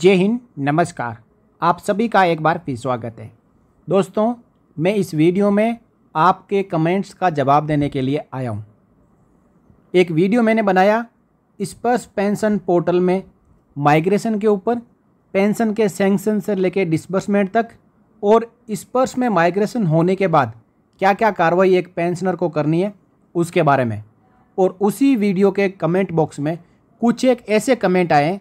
जय हिंद नमस्कार आप सभी का एक बार फिर स्वागत है दोस्तों मैं इस वीडियो में आपके कमेंट्स का जवाब देने के लिए आया हूँ एक वीडियो मैंने बनाया स्पर्श पेंशन पोर्टल में माइग्रेशन के ऊपर पेंशन के सेंक्शन से लेकर डिसबर्समेंट तक और स्पर्श में माइग्रेशन होने के बाद क्या क्या कार्रवाई एक पेंशनर को करनी है उसके बारे में और उसी वीडियो के कमेंट बॉक्स में कुछ एक ऐसे कमेंट आए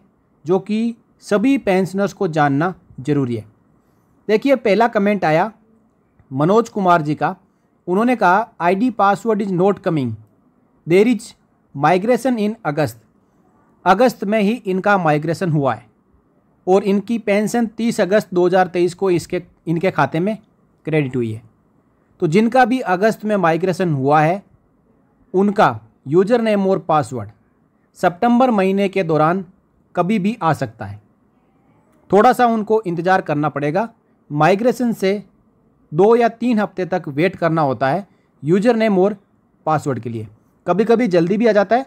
जो कि सभी पेंशनर्स को जानना जरूरी है देखिए पहला कमेंट आया मनोज कुमार जी का उन्होंने कहा ID password is not coming there is migration in August अगस्त में ही इनका माइग्रेशन हुआ है और इनकी पेंशन 30 अगस्त 2023 को इसके इनके खाते में क्रेडिट हुई है तो जिनका भी अगस्त में माइग्रेशन हुआ है उनका यूजर नेम और पासवर्ड सितंबर महीने के दौरान कभी भी आ सकता है थोड़ा सा उनको इंतज़ार करना पड़ेगा माइग्रेशन से दो या तीन हफ्ते तक वेट करना होता है यूजर नेम और पासवर्ड के लिए कभी कभी जल्दी भी आ जाता है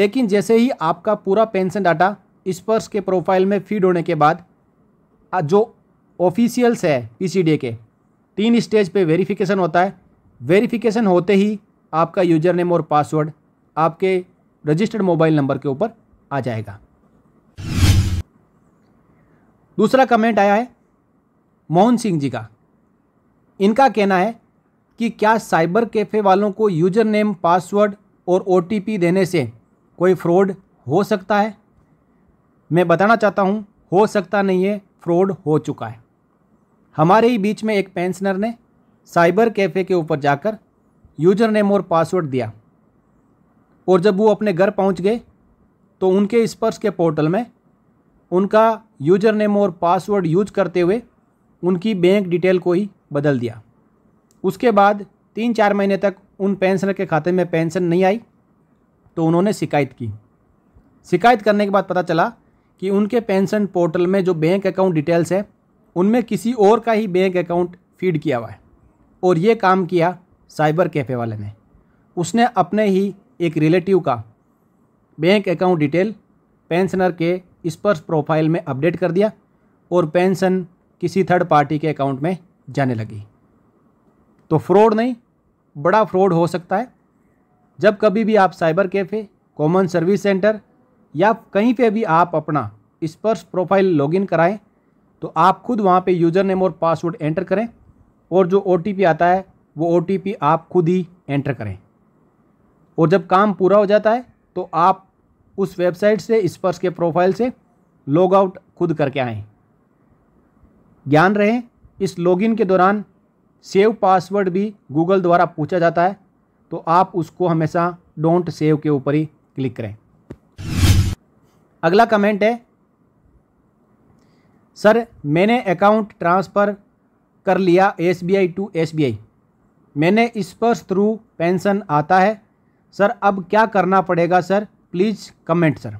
लेकिन जैसे ही आपका पूरा पेंशन डाटा स्पर्श के प्रोफाइल में फीड होने के बाद जो ऑफिशियल्स है पीसीडीए के तीन स्टेज पे वेरिफिकेशन होता है वेरिफिकेशन होते ही आपका यूजर नेम और पासवर्ड आपके रजिस्टर्ड मोबाइल नंबर के ऊपर आ जाएगा दूसरा कमेंट आया है मोहन सिंह जी का इनका कहना है कि क्या साइबर कैफ़े वालों को यूजर नेम पासवर्ड और ओ देने से कोई फ्रॉड हो सकता है मैं बताना चाहता हूँ हो सकता नहीं है फ्रॉड हो चुका है हमारे ही बीच में एक पेंशनर ने साइबर कैफ़े के ऊपर जाकर यूजर नेम और पासवर्ड दिया और जब वो अपने घर पहुँच गए तो उनके स्पर्श के पोर्टल में उनका यूजर नेम और पासवर्ड यूज करते हुए उनकी बैंक डिटेल को ही बदल दिया उसके बाद तीन चार महीने तक उन पेंशनर के खाते में पेंशन नहीं आई तो उन्होंने शिकायत की शिकायत करने के बाद पता चला कि उनके पेंशन पोर्टल में जो बैंक अकाउंट डिटेल्स है उनमें किसी और का ही बैंक अकाउंट फीड किया हुआ है और ये काम किया साइबर कैफ़े वाले ने उसने अपने ही एक रिलेटिव का बैंक अकाउंट डिटेल पेंशनर के स्पर्श प्रोफाइल में अपडेट कर दिया और पेंशन किसी थर्ड पार्टी के अकाउंट में जाने लगी तो फ्रॉड नहीं बड़ा फ्रॉड हो सकता है जब कभी भी आप cyber cafe common service centre या कहीं पे भी आप अपना स्पर्श प्रोफाइल लॉगिन कराएं तो आप खुद वहाँ पे यूज़र नेम और पासवर्ड एंटर करें और जो ओ आता है वो ओ आप खुद ही एंटर करें और जब काम पूरा हो जाता है तो आप उस वेबसाइट से स्पर्श के प्रोफाइल से लॉग आउट खुद करके आएँ ज्ञान रहे इस लॉगिन के दौरान सेव पासवर्ड भी गूगल द्वारा पूछा जाता है तो आप उसको हमेशा डोंट सेव के ऊपर ही क्लिक करें अगला कमेंट है सर मैंने अकाउंट ट्रांसफ़र कर लिया एसबीआई टू एसबीआई मैंने स्पर्श थ्रू पेंशन आता है सर अब क्या करना पड़ेगा सर प्लीज़ कमेंट सर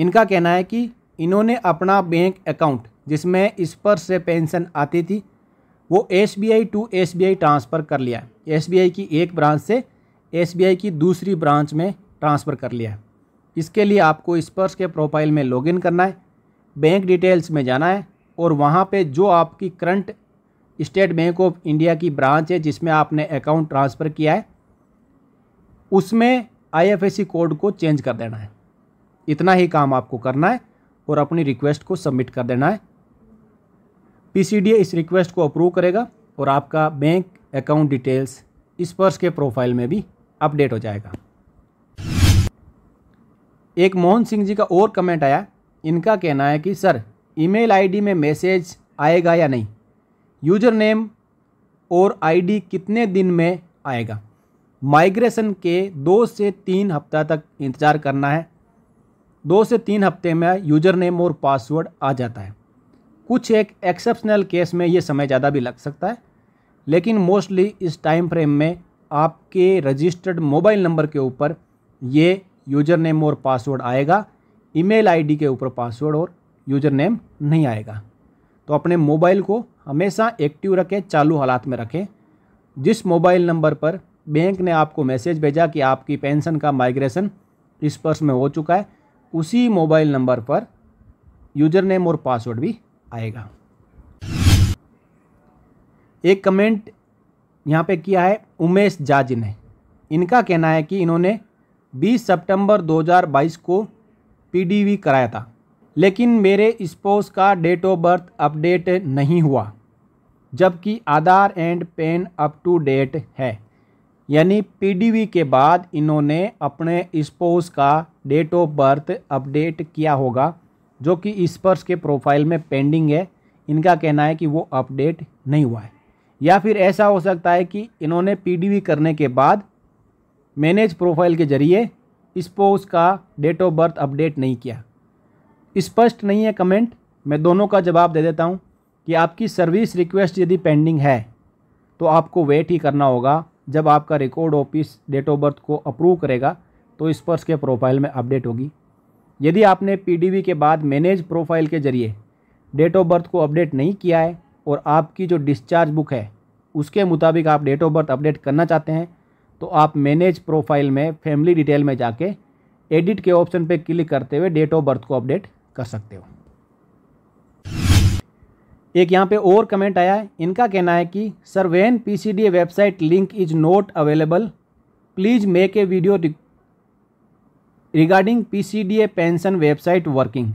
इनका कहना है कि इन्होंने अपना बैंक अकाउंट जिसमें इस पर से पेंशन आती थी वो S B I to S B I transfer कर लिया है एस बी आई की एक ब्रांच से एस बी आई की दूसरी ब्रांच में ट्रांसफ़र कर लिया है इसके लिए आपको स्पर्श के प्रोफाइल में लॉगिन करना है बैंक डिटेल्स में जाना है और वहाँ पे जो आपकी current State Bank of India की ब्रांच है जिसमें आपने अकाउंट ट्रांसफ़र किया है उसमें आईएफएससी कोड को चेंज कर देना है इतना ही काम आपको करना है और अपनी रिक्वेस्ट को सबमिट कर देना है पीसीडीए इस रिक्वेस्ट को अप्रूव करेगा और आपका बैंक अकाउंट डिटेल्स इस पर्स के प्रोफाइल में भी अपडेट हो जाएगा एक मोहन सिंह जी का और कमेंट आया इनका कहना है कि सर ईमेल आईडी में मैसेज आएगा या नहीं यूजर नेम और आईडी कितने दिन में आएगा माइग्रेशन के दो से तीन हफ्ता तक इंतज़ार करना है दो से तीन हफ्ते में यूज़र नेम और पासवर्ड आ जाता है कुछ एक एक्सेप्शनल केस में ये समय ज़्यादा भी लग सकता है लेकिन मोस्टली इस टाइम फ्रेम में आपके रजिस्टर्ड मोबाइल नंबर के ऊपर ये यूज़र नेम और पासवर्ड आएगा ईमेल आईडी के ऊपर पासवर्ड और यूज़र नेम नहीं आएगा तो अपने मोबाइल को हमेशा एक्टिव रखें चालू हालात में रखें जिस मोबाइल नंबर पर बैंक ने आपको मैसेज भेजा कि आपकी पेंशन का माइग्रेशन इस पर्स में हो चुका है उसी मोबाइल नंबर पर यूजर नेम और पासवर्ड भी आएगा एक कमेंट यहाँ पे किया है उमेश जाज ने इनका कहना है कि इन्होंने 20 सितंबर 2022 को पीडीवी कराया था लेकिन मेरे स्पोस का डेट ऑफ बर्थ अपडेट नहीं हुआ जबकि Aadhaar and PAN up to date है यानी पीडीवी के बाद इन्होंने अपने स्पोज का डेट ऑफ बर्थ अपडेट किया होगा जो कि स्पर्स के प्रोफाइल में पेंडिंग है इनका कहना है कि वो अपडेट नहीं हुआ है या फिर ऐसा हो सकता है कि इन्होंने पीडीवी करने के बाद मैनेज प्रोफाइल के जरिए स्पोज का डेट ऑफ बर्थ अपडेट नहीं किया स्पष्ट नहीं है कमेंट मैं दोनों का जवाब दे देता हूँ कि आपकी सर्विस रिक्वेस्ट यदि पेंडिंग है तो आपको वेट ही करना होगा जब आपका record office date of birth को अप्रूव करेगा तो इस पर्स के प्रोफाइल में अपडेट होगी यदि आपने पी के बाद मैनेज प्रोफाइल के जरिए डेट ऑफ बर्थ को अपडेट नहीं किया है और आपकी जो डिस्चार्ज बुक है उसके मुताबिक आप डेट ऑफ बर्थ अपडेट करना चाहते हैं तो आप मैनेज प्रोफाइल में फैमिली डिटेल में जाके एडिट के ऑप्शन पर क्लिक करते हुए डेट ऑफ बर्थ को अपडेट कर सकते हो एक यहाँ पे और कमेंट आया है इनका कहना है कि sir when PCDA website link is not available please make a video regarding PCDA pension website working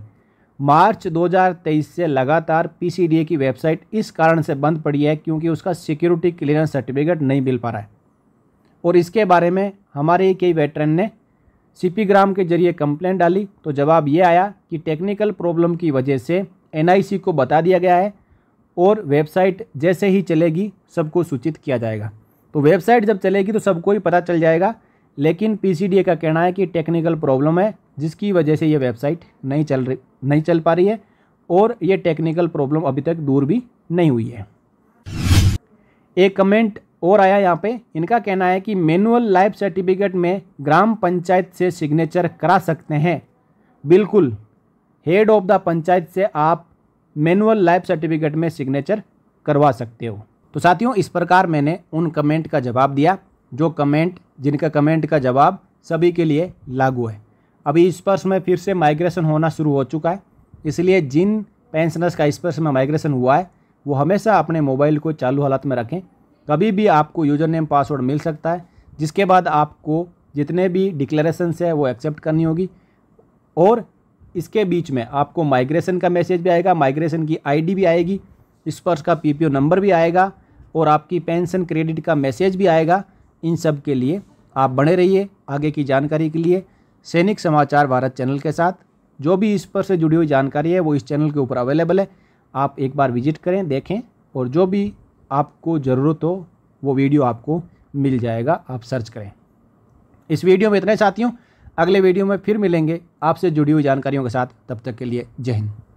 March 2023 से लगातार पीसीडीए की वेबसाइट इस कारण से बंद पड़ी है क्योंकि उसका सिक्योरिटी क्लियरेंस सर्टिफिकेट नहीं मिल पा रहा है और इसके बारे में हमारे ही कई वेटरन ने सी ग्राम के जरिए कंप्लेंट डाली तो जवाब ये आया कि टेक्निकल प्रॉब्लम की वजह से एनआईसी को बता दिया गया है और वेबसाइट जैसे ही चलेगी सबको सूचित किया जाएगा तो वेबसाइट जब चलेगी तो सबको ही पता चल जाएगा लेकिन पीसीडीए का कहना है कि टेक्निकल प्रॉब्लम है जिसकी वजह से ये वेबसाइट नहीं चल रही नहीं चल पा रही है और ये टेक्निकल प्रॉब्लम अभी तक दूर भी नहीं हुई है एक कमेंट और आया यहाँ पे इनका कहना है कि मैनुअल लाइफ सर्टिफिकेट में ग्राम पंचायत से सिग्नेचर करा सकते हैं बिल्कुल हेड ऑफ द पंचायत से आप मैनुअल लाइफ सर्टिफिकेट में सिग्नेचर करवा सकते हो तो साथियों इस प्रकार मैंने उन कमेंट का जवाब दिया जो कमेंट जिनका कमेंट का जवाब सभी के लिए लागू है अभी इस पर्स में फिर से माइग्रेशन होना शुरू हो चुका है इसलिए जिन पेंशनर्स का इस पर्स में माइग्रेशन हुआ है वो हमेशा अपने मोबाइल को चालू हालत में रखें कभी भी आपको यूज़र नेम पासवर्ड मिल सकता है जिसके बाद आपको जितने भी डिक्लेरेशन है वो एक्सेप्ट करनी होगी और इसके बीच में आपको माइग्रेशन का मैसेज भी आएगा माइग्रेशन की आईडी भी आएगी इस पर उसका पीपीओ नंबर भी आएगा और आपकी पेंशन क्रेडिट का मैसेज भी आएगा इन सब के लिए आप बने रहिए आगे की जानकारी के लिए सैनिक समाचार भारत चैनल के साथ जो भी इस पर से जुड़ी हुई जानकारी है वो इस चैनल के ऊपर अवेलेबल है आप एक बार विजिट करें देखें और जो भी आपको ज़रूरत हो वो वीडियो आपको मिल जाएगा आप सर्च करें इस वीडियो में इतने साथियों अगले वीडियो में फिर मिलेंगे आपसे जुड़ी हुई जानकारियों के साथ तब तक के लिए जय हिंद